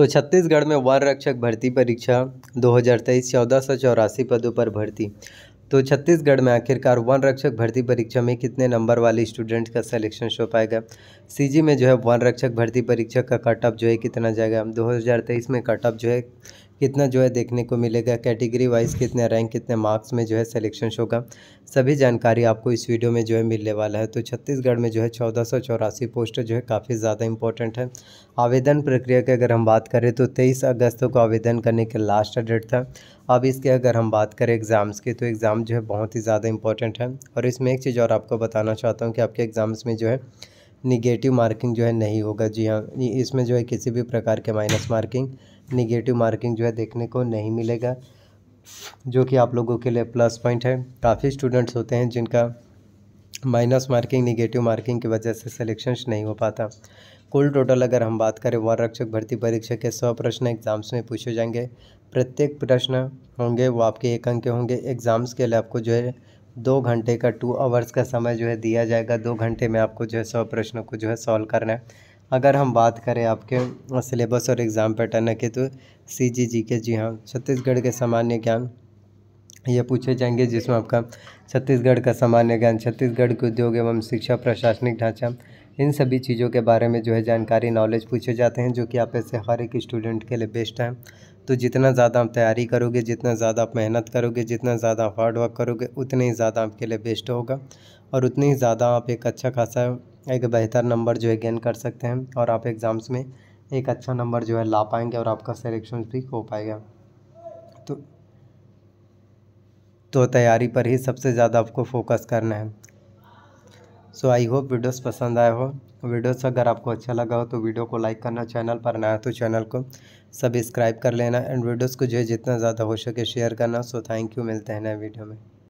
तो छत्तीसगढ़ में वन रक्षक भर्ती परीक्षा दो हज़ार तेईस चौदह सौ चौरासी पदों पर भर्ती तो छत्तीसगढ़ में आखिरकार वन रक्षक भर्ती परीक्षा में कितने नंबर वाले स्टूडेंट का सिलेक्शन शो पाएगा सीजी में जो है वन रक्षक भर्ती परीक्षा का कट ऑफ जो है कितना जाएगा 2023 में कट ऑफ जो है कितना जो है देखने को मिलेगा कैटेगरी वाइज कितने रैंक कितने मार्क्स में जो है सिलेक्शन होगा सभी जानकारी आपको इस वीडियो में जो है मिलने वाला है तो छत्तीसगढ़ में जो है चौदह पोस्ट जो है काफ़ी ज़्यादा इंपॉर्टेंट है आवेदन प्रक्रिया की अगर हम बात करें तो तेईस अगस्त को आवेदन करने का लास्ट डेट था अब इसके अगर हम बात करें एग्ज़ाम्स की तो एग्ज़ाम जो है बहुत ही ज़्यादा इंपॉर्टेंट है और इसमें एक चीज़ और आपको बताना चाहता हूँ कि आपके एग्ज़ाम्स में जो है निगेटिव मार्किंग जो है नहीं होगा जी हाँ इसमें जो है किसी भी प्रकार के माइनस मार्किंग निगेटिव मार्किंग जो है देखने को नहीं मिलेगा जो कि आप लोगों के लिए प्लस पॉइंट है काफ़ी स्टूडेंट्स होते हैं जिनका माइनस मार्किंग निगेटिव मार्किंग की वजह से सिलेक्शन नहीं हो पाता कुल टोटल अगर हम बात करें वन रक्षक भर्ती परीक्षा के सौ प्रश्न एग्ज़ाम्स में पूछे जाएंगे प्रत्येक प्रश्न होंगे वो आपके एक अंक के होंगे एग्ज़ाम्स के लिए आपको जो है दो घंटे का टू आवर्स का समय जो है दिया जाएगा दो घंटे में आपको जो है सौ प्रश्नों को जो है सॉल्व करना है अगर हम बात करें आपके सिलेबस और एग्ज़ाम पैटर्न के तो सी जी जी के जी हाँ छत्तीसगढ़ के सामान्य ज्ञान ये पूछे जाएंगे जिसमें आपका छत्तीसगढ़ का सामान्य ज्ञान छत्तीसगढ़ के उद्योग एवं शिक्षा प्रशासनिक ढांचा इन सभी चीज़ों के बारे में जो है जानकारी नॉलेज पूछे जाते हैं जो कि आप ऐसे हर एक स्टूडेंट के लिए बेस्ट हैं तो जितना ज़्यादा आप तैयारी करोगे जितना ज़्यादा आप मेहनत करोगे जितना ज़्यादा आप हार्ड वर्क करोगे उतने ही ज़्यादा आपके लिए बेस्ट होगा और उतने ही ज़्यादा आप एक अच्छा खासा एक बेहतर नंबर जो है गेन कर सकते हैं और आप एग्ज़ाम्स में एक अच्छा नंबर जो है ला पाएंगे और आपका सिलेक्शन भी हो पाएगा तो तो तैयारी पर ही सबसे ज़्यादा आपको फोकस करना है सो आई होप वीडियोस पसंद आए हो वीडियोस अगर आपको अच्छा लगा हो तो वीडियो को लाइक करना चैनल पर ना तो चैनल को सब्सक्राइब कर लेना एंड वीडियोस को जो है जितना ज़्यादा हो सके शेयर करना सो थैंक यू मिलते हैं नए वीडियो में